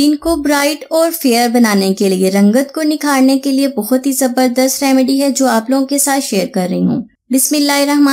skin को bright और fair बनाने के लिए रंगत को निखारने के लिए बहुत ही जबरदस्त रेमेडी है जो आप लोगों के साथ शेयर कर रही हूँ बिस्मिल्लाम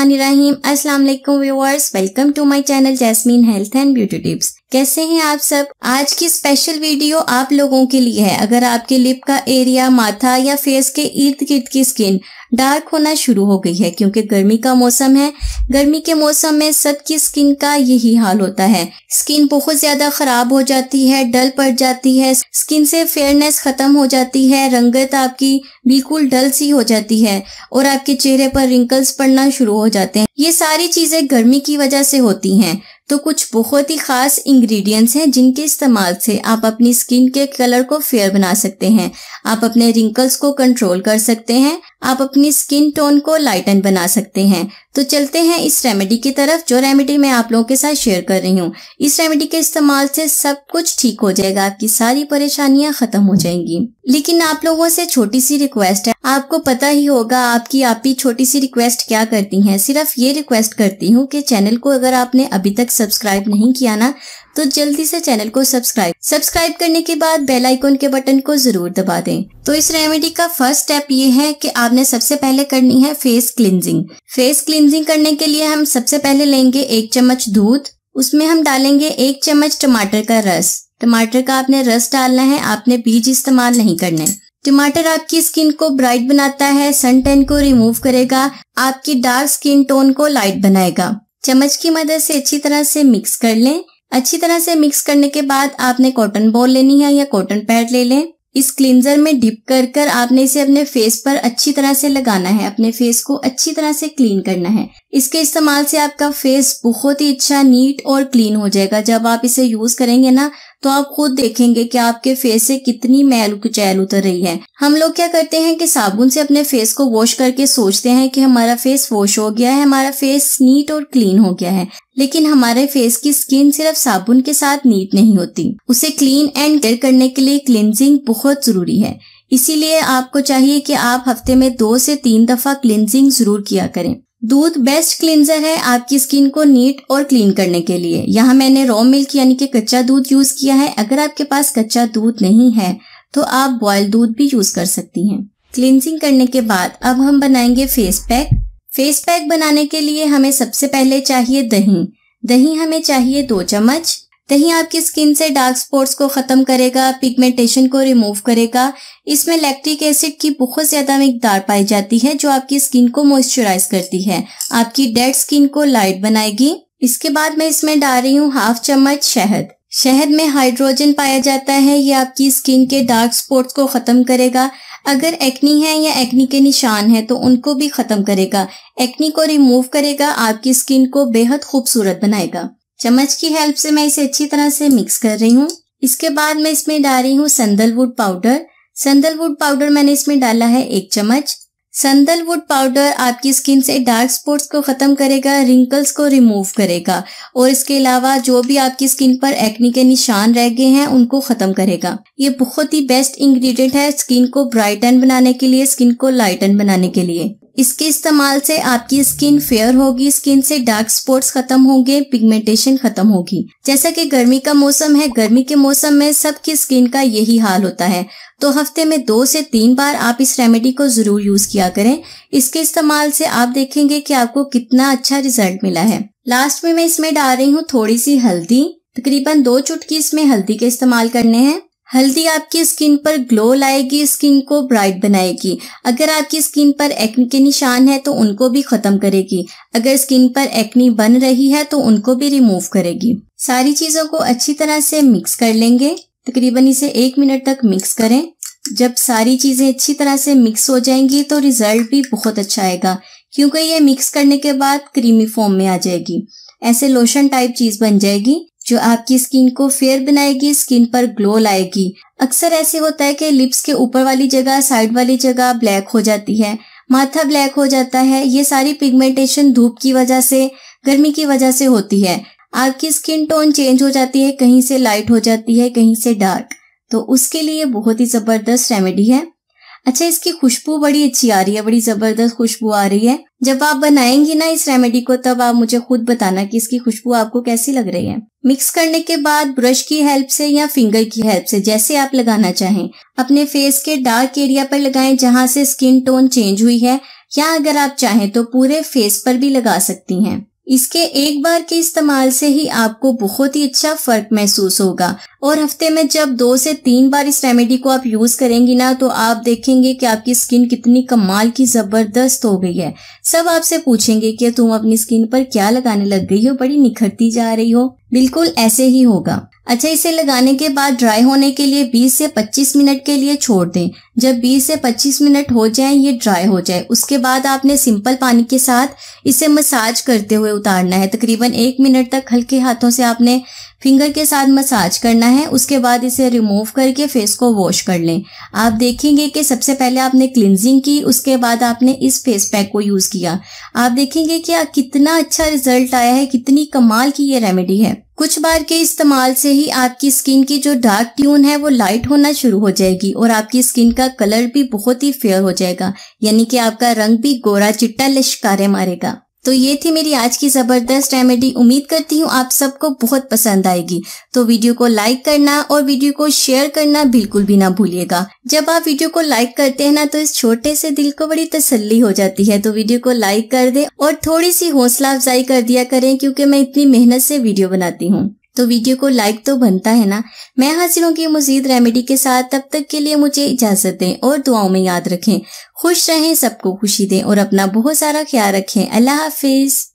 अस्सलाम वालेकुम viewers welcome to my channel Jasmine health and beauty tips कैसे हैं आप सब आज की स्पेशल वीडियो आप लोगों के लिए है अगर आपके लिप का एरिया माथा या फेस के इर्द गिर्द की स्किन डार्क होना शुरू हो गई है क्योंकि गर्मी का मौसम है गर्मी के मौसम में सबकी स्किन का यही हाल होता है स्किन बहुत ज्यादा खराब हो जाती है डल पड़ जाती है स्किन से फेयरनेस खत्म हो जाती है रंगत आपकी बिल्कुल डल सी हो जाती है और आपके चेहरे पर रिंकल्स पड़ना शुरू हो जाते हैं ये सारी चीजें गर्मी की वजह से होती है तो कुछ बहुत ही खास इंग्रेडिएंट्स हैं जिनके इस्तेमाल से आप अपनी स्किन के कलर को फेयर बना सकते हैं आप अपने रिंकल्स को कंट्रोल कर सकते हैं आप अपनी स्किन टोन को लाइटन बना सकते हैं तो चलते हैं इस रेमेडी की तरफ जो रेमेडी मैं आप लोगों के साथ शेयर कर रही हूँ इस रेमेडी के इस्तेमाल से सब कुछ ठीक हो जाएगा आपकी सारी परेशानियाँ खत्म हो जाएंगी लेकिन आप लोगों से छोटी सी रिक्वेस्ट है आपको पता ही होगा आपकी आप ही छोटी सी रिक्वेस्ट क्या करती हैं सिर्फ ये रिक्वेस्ट करती हूँ कि चैनल को अगर आपने अभी तक सब्सक्राइब नहीं किया ना तो जल्दी से चैनल को सब्सक्राइब सब्सक्राइब करने के बाद बेल आइकन के बटन को जरूर दबा दें तो इस रेमेडी का फर्स्ट स्टेप ये है कि आपने सबसे पहले करनी है फेस क्लिनजिंग फेस क्लिनजिंग करने के लिए हम सबसे पहले लेंगे एक चम्मच दूध उसमें हम डालेंगे एक चम्मच टमाटर का रस टमाटर का आपने रस डालना है आपने बीज इस्तेमाल नहीं करने टमाटर आपकी स्किन को ब्राइट बनाता है सन टैन को रिमूव करेगा आपकी डार्क स्किन टोन को लाइट बनाएगा चम्मच की मदद से अच्छी तरह से मिक्स कर लें अच्छी तरह से मिक्स करने के बाद आपने कॉटन बॉल लेनी है या कॉटन पैड ले लें इस क्लिनजर में डिप कर कर आपने इसे अपने फेस पर अच्छी तरह से लगाना है अपने फेस को अच्छी तरह से क्लीन करना है इसके इस्तेमाल से आपका फेस बहुत ही अच्छा नीट और क्लीन हो जाएगा जब आप इसे यूज करेंगे ना तो आप खुद देखेंगे कि आपके फेस से कितनी मैल कुचैल उतर रही है हम लोग क्या करते हैं कि साबुन से अपने फेस को वॉश करके सोचते हैं कि हमारा फेस वॉश हो गया है हमारा फेस नीट और क्लीन हो गया है लेकिन हमारे फेस की स्किन सिर्फ साबुन के साथ नीट नहीं होती उसे क्लीन एंड क्लियर करने के लिए क्लिनजिंग बहुत जरूरी है इसीलिए आपको चाहिए कि आप हफ्ते में दो से तीन दफा क्लिनजिंग जरूर किया करें दूध बेस्ट क्लिनजर है आपकी स्किन को नीट और क्लीन करने के लिए यहाँ मैंने रॉ मिल्क यानी कि कच्चा दूध यूज किया है अगर आपके पास कच्चा दूध नहीं है तो आप बॉयल दूध भी यूज कर सकती हैं क्लिनजिंग करने के बाद अब हम बनाएंगे फेस पैक फेस पैक बनाने के लिए हमें सबसे पहले चाहिए दही दही हमें चाहिए दो चम्मच दही आपकी स्किन से डार्क स्पॉट्स को खत्म करेगा पिगमेंटेशन को रिमूव करेगा इसमें लैक्टिक एसिड की बहुत ज्यादा मकदार पाई जाती है जो आपकी स्किन को मॉइस्चराइज करती है आपकी डेड स्किन को लाइट बनाएगी इसके बाद मैं इसमें डाल रही हूँ हाफ चम्मच शहद शहद में हाइड्रोजन पाया जाता है ये आपकी स्किन के डार्क स्पॉट्स को खत्म करेगा अगर एक्नी है या एक्नी के निशान है तो उनको भी खत्म करेगा एक्नी को रिमूव करेगा आपकी स्किन को बेहद खूबसूरत बनाएगा चम्मच की हेल्प से मैं इसे अच्छी तरह से मिक्स कर रही हूँ इसके बाद मैं इसमें डाल रही हूँ संदलवुड पाउडर संदलवुड पाउडर मैंने इसमें डाला है एक चम्मच संदलवुड पाउडर आपकी स्किन से डार्क स्पॉट्स को खत्म करेगा रिंकल्स को रिमूव करेगा और इसके अलावा जो भी आपकी स्किन पर एक्ने के निशान रह गए हैं उनको खत्म करेगा ये बहुत ही बेस्ट इंग्रेडिएंट है स्किन को ब्राइटन बनाने के लिए स्किन को लाइटन बनाने के लिए इसके इस्तेमाल से आपकी स्किन फेयर होगी स्किन से डार्क स्पॉट्स खत्म होंगे पिगमेंटेशन खत्म होगी जैसा कि गर्मी का मौसम है गर्मी के मौसम में सबकी स्किन का यही हाल होता है तो हफ्ते में दो से तीन बार आप इस रेमेडी को जरूर यूज किया करें इसके इस्तेमाल से आप देखेंगे कि आपको कितना अच्छा रिजल्ट मिला है लास्ट में मैं इसमें डाल रही हूँ थोड़ी सी हल्दी तकरीबन दो चुटकी इसमें हल्दी के इस्तेमाल करने हैं हल्दी आपकी स्किन पर ग्लो लाएगी स्किन को ब्राइट बनाएगी अगर आपकी स्किन पर एक्ने के निशान है तो उनको भी खत्म करेगी अगर स्किन पर एक्नी बन रही है तो उनको भी रिमूव करेगी सारी चीजों को अच्छी तरह से मिक्स कर लेंगे तकरीबन इसे एक मिनट तक मिक्स करें जब सारी चीजें अच्छी तरह से मिक्स हो जाएंगी तो रिजल्ट भी बहुत अच्छा आएगा क्योंकि ये मिक्स करने के बाद क्रीमी फॉर्म में आ जाएगी ऐसे लोशन टाइप चीज बन जाएगी जो आपकी स्किन को फेयर बनाएगी स्किन पर ग्लो लाएगी अक्सर ऐसे होता है कि लिप्स के ऊपर वाली जगह साइड वाली जगह ब्लैक हो जाती है माथा ब्लैक हो जाता है ये सारी पिगमेंटेशन धूप की वजह से गर्मी की वजह से होती है आपकी स्किन टोन चेंज हो जाती है कहीं से लाइट हो जाती है कहीं से डार्क तो उसके लिए बहुत ही जबरदस्त रेमेडी है अच्छा इसकी खुशबू बड़ी अच्छी आ रही है बड़ी जबरदस्त खुशबू आ रही है जब आप बनाएंगी ना इस रेमेडी को तब आप मुझे खुद बताना कि इसकी खुशबू आपको कैसी लग रही है मिक्स करने के बाद ब्रश की हेल्प से या फिंगर की हेल्प से जैसे आप लगाना चाहें अपने फेस के डार्क एरिया पर लगाएं जहां से स्किन टोन चेंज हुई है या अगर आप चाहें तो पूरे फेस पर भी लगा सकती हैं इसके एक बार के इस्तेमाल से ही आपको बहुत ही अच्छा फर्क महसूस होगा और हफ्ते में जब दो से तीन बार इस रेमेडी को आप यूज करेंगी ना तो आप देखेंगे कि आपकी स्किन कितनी कमाल की जबरदस्त हो गई है सब आपसे पूछेंगे कि तुम अपनी स्किन पर क्या लगाने लग गई हो बड़ी निखरती जा रही हो बिल्कुल ऐसे ही होगा अच्छा इसे लगाने के बाद ड्राई होने के लिए 20 से 25 मिनट के लिए छोड़ दें जब 20 से 25 मिनट हो जाए ये ड्राई हो जाए उसके बाद आपने सिंपल पानी के साथ इसे मसाज करते हुए उतारना है तकरीबन एक मिनट तक हल्के हाथों से आपने फिंगर के साथ मसाज करना है उसके बाद इसे रिमूव करके फेस को वॉश कर लें आप देखेंगे कि सबसे पहले आपने क्लिनजिंग की उसके बाद आपने इस फेस पैक को यूज़ किया आप देखेंगे कि कितना अच्छा रिजल्ट आया है कितनी कमाल की ये रेमेडी है कुछ बार के इस्तेमाल से ही आपकी स्किन की जो डार्क ट्यून है वो लाइट होना शुरू हो जाएगी और आपकी स्किन का कलर भी बहुत ही फेयर हो जाएगा यानी कि आपका रंग भी गोरा चिट्टा लश्कारे मारेगा तो ये थी मेरी आज की ज़बरदस्त रेमेडी उम्मीद करती हूँ आप सबको बहुत पसंद आएगी तो वीडियो को लाइक करना और वीडियो को शेयर करना बिल्कुल भी ना भूलिएगा जब आप वीडियो को लाइक करते हैं ना तो इस छोटे से दिल को बड़ी तसल्ली हो जाती है तो वीडियो को लाइक कर दे और थोड़ी सी हौसला अफजाई कर दिया करें क्योंकि मैं इतनी मेहनत से वीडियो बनाती हूँ तो वीडियो को लाइक तो बनता है ना मैं हाजिर हूँ की मजीद रेमेडी के साथ तब तक के लिए मुझे इजाजत दें और दुआओं में याद रखें खुश रहें सबको खुशी दें और अपना बहुत सारा ख्याल रखें अल्लाह हाफिज़